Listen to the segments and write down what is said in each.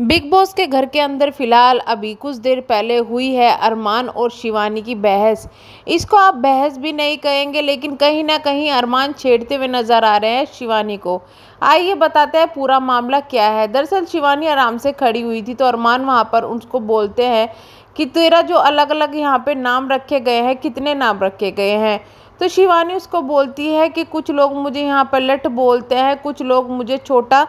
big boss के घर के अंदर फिलहाल अभी कुछ देर पहले हुई है अरमान और शिवानी की बहस इसको आप बहस भी नहीं कहेंगे लेकिन कहीं ना कहीं अरमान छेड़ते हुए नज़र आ रहे हैं शिवानी को आइए बताते हैं पूरा मामला क्या है दरअसल शिवानी आराम से खड़ी हुई थी तो अरमान वहाँ पर उसको बोलते हैं कि तेरा जो अलग अलग यहाँ पर नाम रखे गए हैं कितने नाम रखे गए हैं तो शिवानी उसको बोलती है कि कुछ लोग मुझे यहाँ पर लट बोलते हैं कुछ लोग मुझे छोटा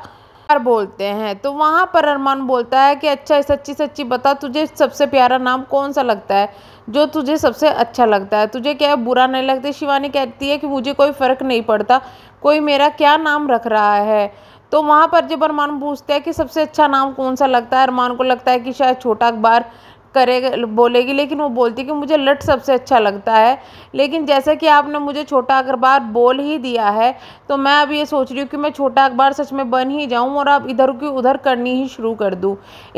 प्यार बोलते हैं तो वहाँ पर अरमान बोलता है कि अच्छा सच्ची सच्ची बता तुझे सबसे प्यारा नाम कौन सा लगता है जो तुझे सबसे अच्छा लगता है तुझे क्या बुरा नहीं लगता शिवानी कहती है कि मुझे कोई फ़र्क नहीं पड़ता कोई मेरा क्या नाम रख रहा है तो वहाँ पर जब अरमान पूछते हैं कि सबसे अच्छा नाम कौन सा लगता है अरमान को लगता है कि शायद छोटा अखबार करे बोलेगी लेकिन वो बोलती कि मुझे लठ सबसे अच्छा लगता है लेकिन जैसे कि आपने मुझे छोटा अखबार बोल ही दिया है तो मैं अब ये सोच रही हूँ कि मैं छोटा अखबार सच में बन ही जाऊँ और अब इधर की उधर करनी ही शुरू कर दूँ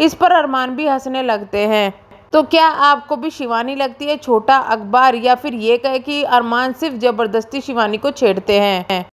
इस पर अरमान भी हंसने लगते हैं तो क्या आपको भी शिवानी लगती है छोटा अखबार या फिर ये कहे कि अरमान सिर्फ ज़बरदस्ती शिवानी को छेड़ते हैं